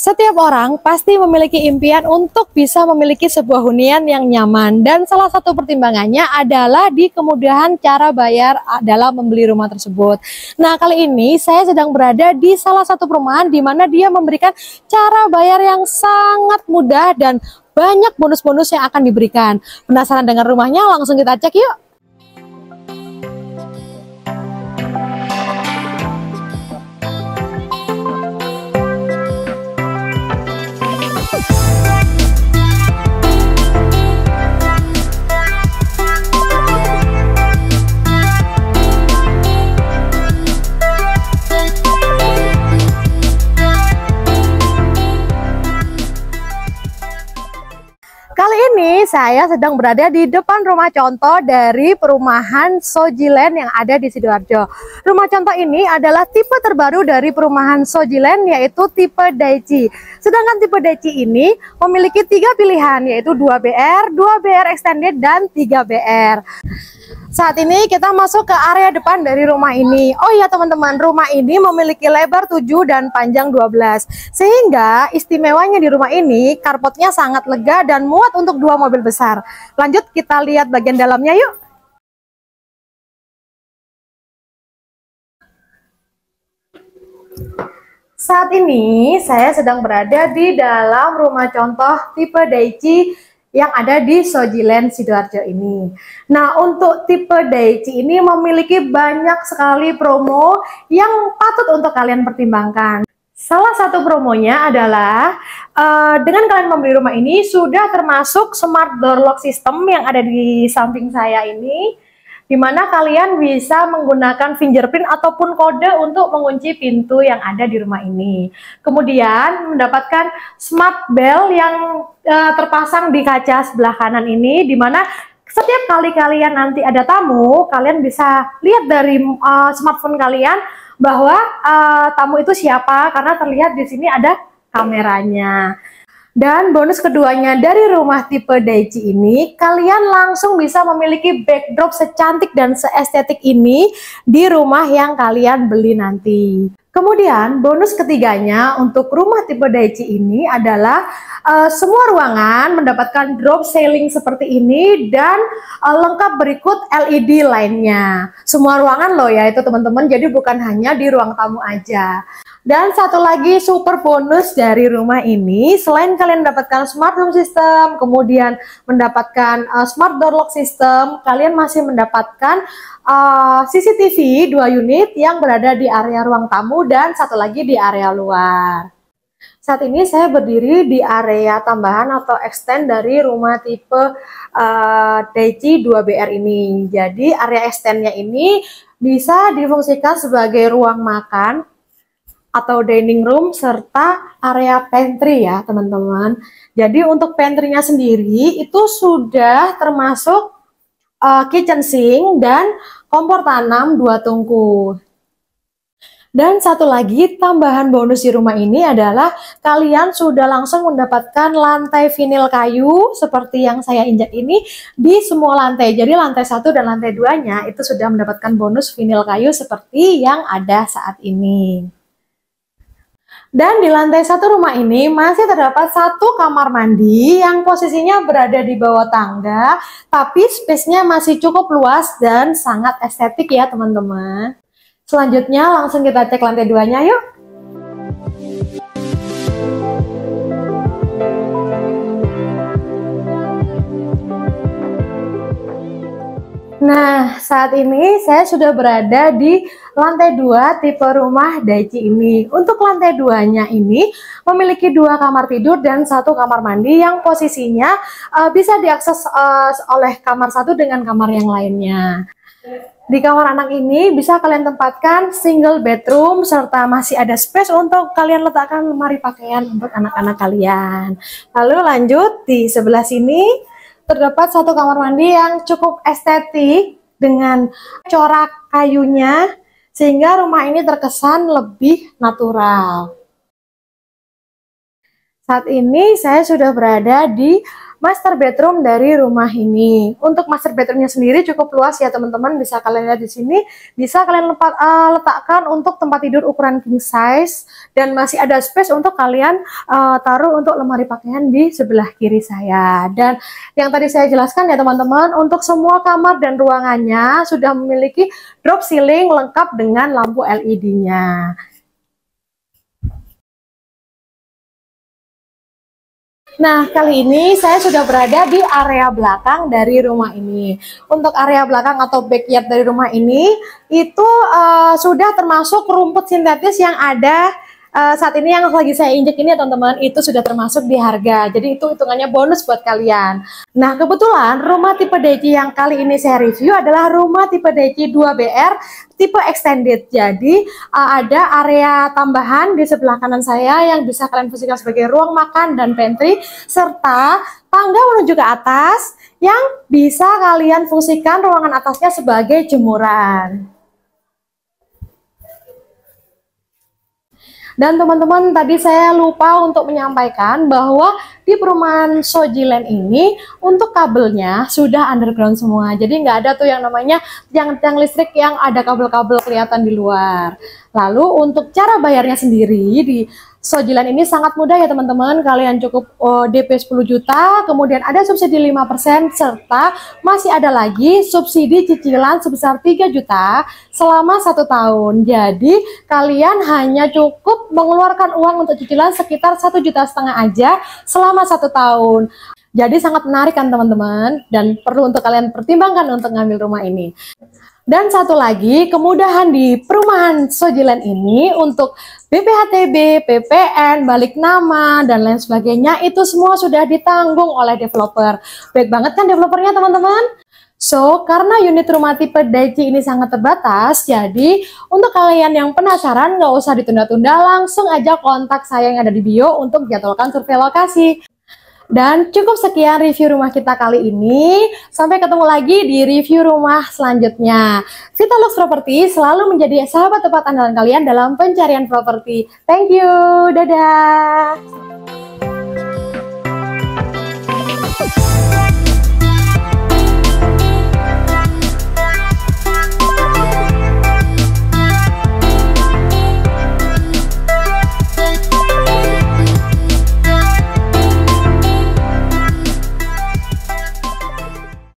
Setiap orang pasti memiliki impian untuk bisa memiliki sebuah hunian yang nyaman dan salah satu pertimbangannya adalah di kemudahan cara bayar ah, dalam membeli rumah tersebut. Nah, kali ini saya sedang berada di salah satu perumahan di mana dia memberikan cara bayar yang sangat mudah dan banyak bonus-bonus yang akan diberikan. Penasaran dengan rumahnya? Langsung kita cek yuk. saya sedang berada di depan rumah contoh dari perumahan Sojilen yang ada di Sidoarjo. Rumah contoh ini adalah tipe terbaru dari perumahan Sojilen yaitu tipe Daichi. Sedangkan tipe Daichi ini memiliki tiga pilihan yaitu 2BR, 2BR Extended, dan 3BR. Saat ini kita masuk ke area depan dari rumah ini. Oh iya teman-teman, rumah ini memiliki lebar 7 dan panjang 12. Sehingga istimewanya di rumah ini, karpotnya sangat lega dan muat untuk dua mobil besar. Lanjut kita lihat bagian dalamnya yuk. Saat ini saya sedang berada di dalam rumah contoh tipe Daichi yang ada di Sojiland Sidoarjo ini. Nah, untuk tipe Daichi ini memiliki banyak sekali promo yang patut untuk kalian pertimbangkan. Salah satu promonya adalah uh, dengan kalian membeli rumah ini sudah termasuk smart door lock system yang ada di samping saya ini di mana kalian bisa menggunakan fingerprint ataupun kode untuk mengunci pintu yang ada di rumah ini. Kemudian mendapatkan smart bell yang e, terpasang di kaca sebelah kanan ini, di mana setiap kali kalian nanti ada tamu, kalian bisa lihat dari e, smartphone kalian bahwa uh, tamu itu siapa karena terlihat di sini ada kameranya. Dan bonus keduanya dari rumah tipe Daichi ini, kalian langsung bisa memiliki backdrop secantik dan seestetik ini di rumah yang kalian beli nanti. Kemudian bonus ketiganya untuk rumah tipe Daichi ini adalah uh, semua ruangan mendapatkan drop ceiling seperti ini dan uh, lengkap berikut LED lainnya. Semua ruangan loh ya itu teman-teman, jadi bukan hanya di ruang tamu aja. Dan satu lagi super bonus dari rumah ini, selain kalian mendapatkan smart room system, kemudian mendapatkan uh, smart door lock system, kalian masih mendapatkan uh, eh, CCTV dua unit yang berada di area ruang tamu dan satu lagi di area luar. Saat ini saya berdiri di area tambahan atau extend dari rumah tipe uh, DC 2BR ini. Jadi area extendnya ini bisa difungsikan sebagai ruang makan, atau dining room serta area pantry ya teman-teman. Jadi untuk pantrynya sendiri itu sudah termasuk uh, kitchen sink dan kompor tanam dua tungku. Dan satu lagi tambahan bonus di rumah ini adalah kalian sudah langsung mendapatkan lantai vinil kayu seperti yang saya injak ini di semua lantai. Jadi lantai satu dan lantai duanya itu sudah mendapatkan bonus vinil kayu seperti yang ada saat ini. Dan di lantai satu rumah ini masih terdapat satu kamar mandi yang posisinya berada di bawah tangga, tapi space-nya masih cukup luas dan sangat estetik ya teman-teman. Selanjutnya langsung kita cek lantai duanya yuk. Nah, saat ini saya sudah berada di lantai dua tipe rumah Daichi ini. Untuk lantai 2-nya ini memiliki dua kamar tidur dan satu kamar mandi yang posisinya uh, bisa diakses uh, oleh kamar satu dengan kamar yang lainnya. Di kamar anak ini bisa kalian tempatkan single bedroom serta masih ada space untuk kalian letakkan lemari pakaian untuk anak-anak kalian. Lalu lanjut di sebelah sini terdapat satu kamar mandi yang cukup estetik dengan corak kayunya sehingga rumah ini terkesan lebih natural. Saat ini saya sudah berada di master bedroom dari rumah ini. Untuk master bedroomnya sendiri cukup luas ya teman-teman, bisa kalian lihat di sini, bisa kalian lepat, uh, letakkan untuk tempat tidur ukuran king size dan masih ada space untuk kalian uh, taruh untuk lemari pakaian di sebelah kiri saya. Dan yang tadi saya jelaskan ya teman-teman, untuk semua kamar dan ruangannya sudah memiliki drop ceiling lengkap dengan lampu LED-nya. Nah, kali ini saya sudah berada di area belakang dari rumah ini. Untuk area belakang atau backyard dari rumah ini, itu uh, sudah termasuk rumput sintetis yang ada uh, saat ini yang lagi saya injek ini ya teman-teman itu sudah termasuk di harga jadi itu hitungannya bonus buat kalian nah kebetulan rumah tipe Deci yang kali ini saya review adalah rumah tipe Deci 2BR tipe extended jadi uh, ada area tambahan di sebelah kanan saya yang bisa kalian fungsikan sebagai ruang makan dan pantry serta tangga menuju ke atas yang bisa kalian fungsikan ruangan atasnya sebagai jemuran Dan teman-teman tadi saya lupa untuk menyampaikan bahwa di perumahan Sojilen ini untuk kabelnya sudah underground semua. Jadi nggak ada tuh yang namanya tiang-tiang listrik yang ada kabel-kabel kelihatan di luar. Lalu untuk cara bayarnya sendiri di Sojilan ini sangat mudah ya teman-teman. Kalian cukup uh, DP 10 juta, kemudian ada subsidi 5% serta masih ada lagi subsidi cicilan sebesar 3 juta selama satu tahun. Jadi kalian hanya cukup mengeluarkan uang untuk cicilan sekitar satu juta setengah aja selama satu tahun. Jadi sangat menarik kan teman-teman dan perlu untuk kalian pertimbangkan untuk ngambil rumah ini. Dan satu lagi, kemudahan di perumahan Sojilan ini untuk BPHTB, PPN, balik nama, dan lain sebagainya, itu semua sudah ditanggung oleh developer. Baik banget kan developernya teman-teman? So, karena unit rumah tipe Daichi ini sangat terbatas, jadi untuk kalian yang penasaran nggak usah ditunda-tunda, langsung aja kontak saya yang ada di bio untuk jadwalkan survei lokasi. Dan cukup sekian review rumah kita kali ini. Sampai ketemu lagi di review rumah selanjutnya. Vitalux Property selalu menjadi sahabat tepat andalan kalian dalam pencarian properti. Thank you. Dadah.